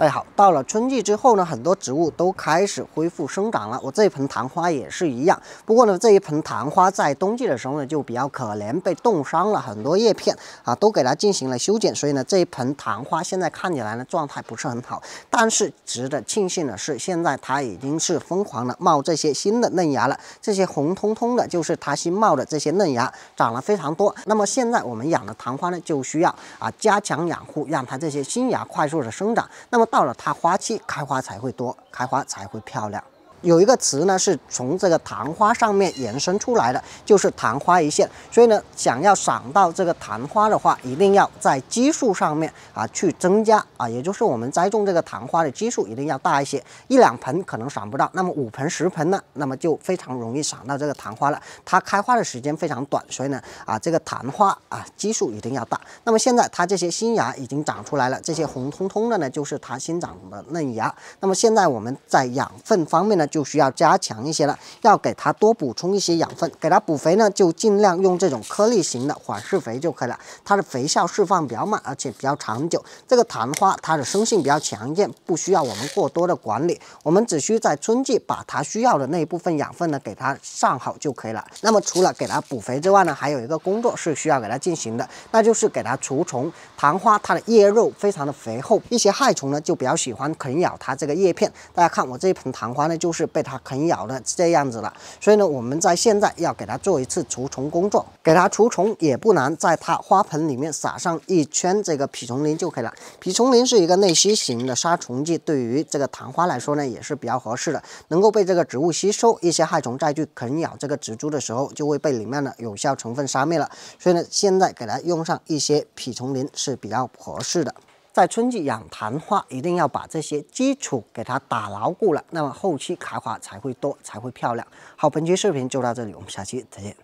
哎，好，到了春季之后呢，很多植物都开始恢复生长了。我这一盆昙花也是一样。不过呢，这一盆昙花在冬季的时候呢，就比较可怜，被冻伤了很多叶片啊，都给它进行了修剪。所以呢，这一盆昙花现在看起来呢，状态不是很好。但是值得庆幸的是，现在它已经是疯狂的冒这些新的嫩芽了。这些红彤彤的，就是它新冒的这些嫩芽，长了非常多。那么现在我们养的昙花呢，就需要啊加强养护，让它这些新芽快速的生长。那么到了它花期，开花才会多，开花才会漂亮。有一个词呢，是从这个昙花上面延伸出来的，就是昙花一现。所以呢，想要赏到这个昙花的话，一定要在基数上面啊去增加啊，也就是我们栽种这个昙花的基数一定要大一些，一两盆可能赏不到，那么五盆十盆呢，那么就非常容易赏到这个昙花了。它开花的时间非常短，所以呢，啊这个昙花啊基数一定要大。那么现在它这些新芽已经长出来了，这些红彤彤的呢，就是它新长的嫩芽。那么现在我们在养分方面呢。就需要加强一些了，要给它多补充一些养分，给它补肥呢，就尽量用这种颗粒型的缓释肥就可以了。它的肥效释放比较慢，而且比较长久。这个昙花它的生性比较强健，不需要我们过多的管理，我们只需在春季把它需要的那一部分养分呢给它上好就可以了。那么除了给它补肥之外呢，还有一个工作是需要给它进行的，那就是给它除虫。昙花它的叶肉非常的肥厚，一些害虫呢就比较喜欢啃咬它这个叶片。大家看我这一盆昙花呢，就是。是被它啃咬的这样子了，所以呢，我们在现在要给它做一次除虫工作，给它除虫也不难，在它花盆里面撒上一圈这个吡虫啉就可以了。吡虫啉是一个内吸型的杀虫剂，对于这个昙花来说呢，也是比较合适的，能够被这个植物吸收。一些害虫再去啃咬这个植株的时候，就会被里面的有效成分杀灭了。所以呢，现在给它用上一些吡虫啉是比较合适的。在春季养昙花，一定要把这些基础给它打牢固了，那么后期开花才会多，才会漂亮。好，本期视频就到这里，我们下期再见。